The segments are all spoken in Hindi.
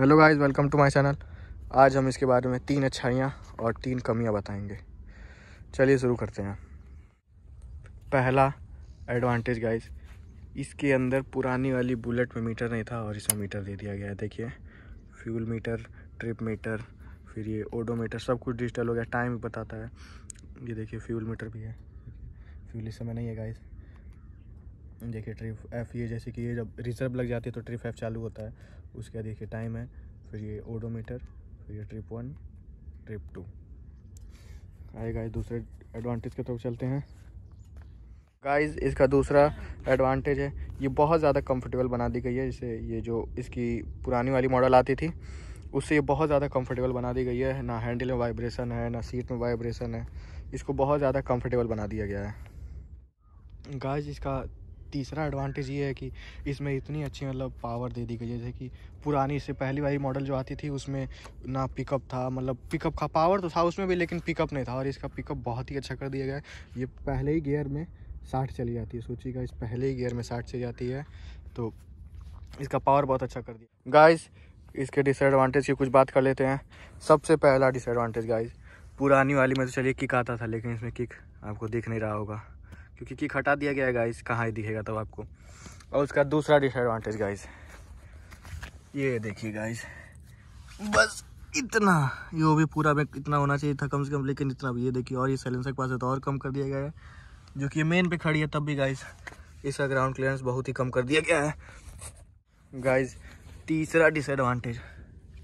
hello guys welcome to my channel आज हम इसके बारे में तीन अच्छाइयाँ और तीन कमियाँ बताएंगे चलिए शुरू करते हैं पहला एडवांटेज गाइस इसके अंदर पुरानी वाली बुलेट में मीटर नहीं था और इसमें मीटर दे दिया गया है देखिए फ्यूल मीटर ट्रिप मीटर फिर ये ओडोमीटर सब कुछ डिजिटल हो गया टाइम बताता है ये देखिए फ्यूल मीटर भी है फ्यूल इस समय नहीं है गाइज देखिए ट्रिप एफ ये जैसे कि ये जब रिजर्व लग जाती है तो ट्रिप एफ चालू होता है उसके बाद देखिए टाइम है फिर ये ओडोमीटर फिर ये ट्रिप वन ट्रिप टू आए गाइज दूसरे एडवांटेज तौर तरफ चलते हैं गाइज इसका दूसरा एडवांटेज है ये बहुत ज़्यादा कम्फर्टेबल बना दी गई है जैसे ये जो इसकी पुरानी वाली मॉडल आती थी उससे ये बहुत ज़्यादा कम्फर्टेबल बना दी गई है ना हैंडल में वाइब्रेशन है ना सीट में वाइब्रेशन है इसको बहुत ज़्यादा कम्फर्टेबल बना दिया गया है गाइज इसका तीसरा एडवांटेज ये है कि इसमें इतनी अच्छी मतलब पावर दे दी गई जैसे कि पुरानी से पहली वाली मॉडल जो आती थी उसमें ना पिकअप था मतलब पिकअप का पावर तो था उसमें भी लेकिन पिकअप नहीं था और इसका पिकअप बहुत ही अच्छा कर दिया गया है ये पहले ही गियर में साठ चली जाती है सोचिएगा इस पहले ही गियर में साठ चली जाती है तो इसका पावर बहुत अच्छा कर दिया गाइज इसके डिसएडवांटेज की कुछ बात कर लेते हैं सबसे पहला डिसएडवांटेज गाइज पुरानी वाली में तो चलिए किक आता था लेकिन इसमें किक आपको दिख नहीं रहा होगा क्योंकि किक हटा दिया गया है गाइस कहाँ ही दिखेगा तब आपको और उसका दूसरा डिसएडवांटेज गाइस ये देखिए गाइस बस इतना ये भी पूरा में इतना होना चाहिए था कम से कम लेकिन इतना भी ये देखिए और ये सैलेंसर के पास है तो और कम कर दिया गया है जो कि मेन पे खड़ी है तब भी गाइस इसका ग्राउंड क्लियरेंस बहुत ही कम कर दिया गया है गाइस तीसरा डिसएडवांटेज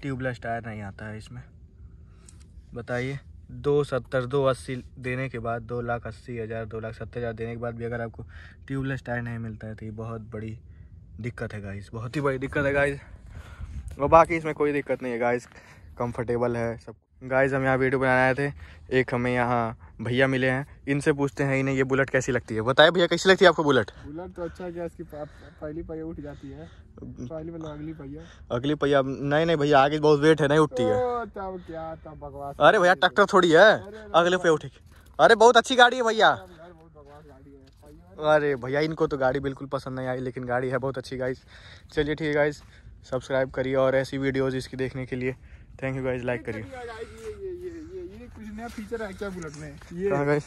ट्यूबलेस टायर नहीं आता है इसमें बताइए दो सत्तर दो अस्सी देने के बाद दो लाख अस्सी हज़ार दो लाख सत्तर हज़ार देने के बाद भी अगर आपको ट्यूबलेस टायर नहीं मिलता है तो ये बहुत बड़ी दिक्कत है गाइस बहुत ही बड़ी दिक्कत है गाइस और बाकी इसमें कोई दिक्कत नहीं है गाइस कंफर्टेबल है सब गाइज हम यहाँ वीडियो बनाने आए थे एक हमें यहाँ भैया मिले हैं इनसे पूछते हैं इन्हें ये बुलेट कैसी लगती है बताए भैया कैसी लगती है आपको बुलेट बुलेट तो अच्छा क्या इसकी पहली पहिया उठ जाती है पहली मतलब अगली पहिया अगली पहिया नहीं नहीं भैया आगे बहुत वेट है नहीं उठती है तब क्या तब बकवास अरे भैया ट्रैक्टर थोड़ी है अगले पे उठे अरे बहुत अच्छी गाड़ी है भैया अरे भैया इनको तो गाड़ी बिल्कुल पसंद नहीं आई लेकिन गाड़ी है बहुत अच्छी गाइस चलिए ठीक है गाइस सब्सक्राइब करिए और ऐसी वीडियोज़ इसकी देखने के लिए थैंक यू गाइज लाइक करिए कुछ नया फीचर है क्या बुलेट में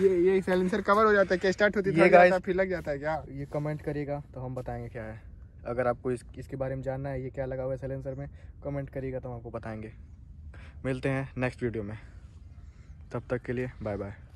ये ये ये कवर हो जाता है क्या स्टार्ट होती है ये फिर लग जाता है क्या ये कमेंट करिएगा तो हम बताएंगे क्या है अगर आपको इस, इसके बारे में जानना है ये क्या लगा हुआ है साइलेंसर में कमेंट करिएगा तो हम आपको बताएंगे मिलते हैं नेक्स्ट वीडियो में तब तक के लिए बाय बाय